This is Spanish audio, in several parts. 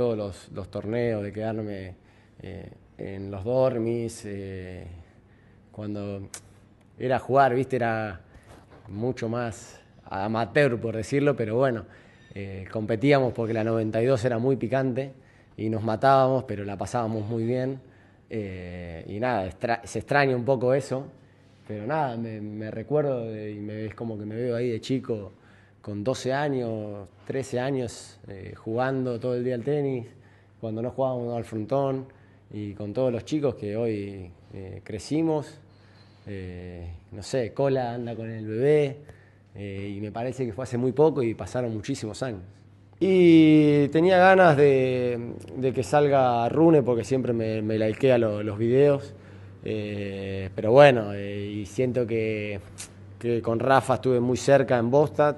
todos los, torneos, de quedarme eh, en los dormis, eh, cuando era jugar, viste, era mucho más amateur, por decirlo, pero bueno, eh, competíamos porque la 92 era muy picante y nos matábamos, pero la pasábamos muy bien. y nada, se extraña un poco eso, pero nada, me recuerdo y me, es como que me veo ahí de chico con 12 años, 13 años, eh, jugando todo el día al tenis, cuando no jugábamos al frontón, y con todos los chicos que hoy eh, crecimos. Eh, no sé, Cola anda con el bebé, y me parece que fue hace muy poco y pasaron muchísimos años. Y tenía ganas de, que salga Rune porque siempre me, me likea los videos. pero bueno, y siento que, que con Rafa estuve muy cerca en Bostad.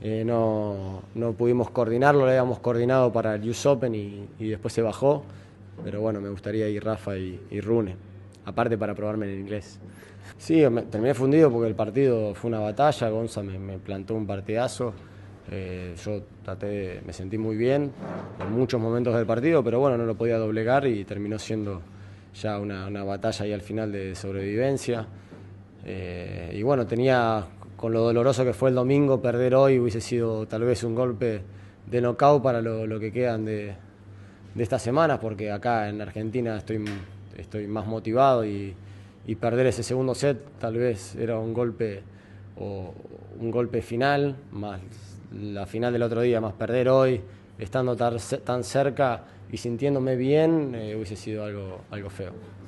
Eh, no, pudimos coordinarlo, lo habíamos coordinado para el US Open y, después se bajó. Pero bueno, me gustaría ir Rafa y, y Rune, aparte para probarme en el inglés. Sí, terminé fundido porque el partido fue una batalla, Gonza me, plantó un partidazo. Eh, yo traté, me sentí muy bien en muchos momentos del partido, pero bueno, no lo podía doblegar y terminó siendo ya una, batalla y al final de sobrevivencia. Eh, y bueno, tenía con lo doloroso que fue el domingo, perder hoy hubiese sido tal vez un golpe de knockout para lo, que quedan de, esta semana porque acá en Argentina estoy, estoy más motivado y, perder ese segundo set tal vez era un golpe o un golpe final, más la final del otro día, más perder hoy, estando tan, cerca y sintiéndome bien, eh, hubiese sido algo, algo feo.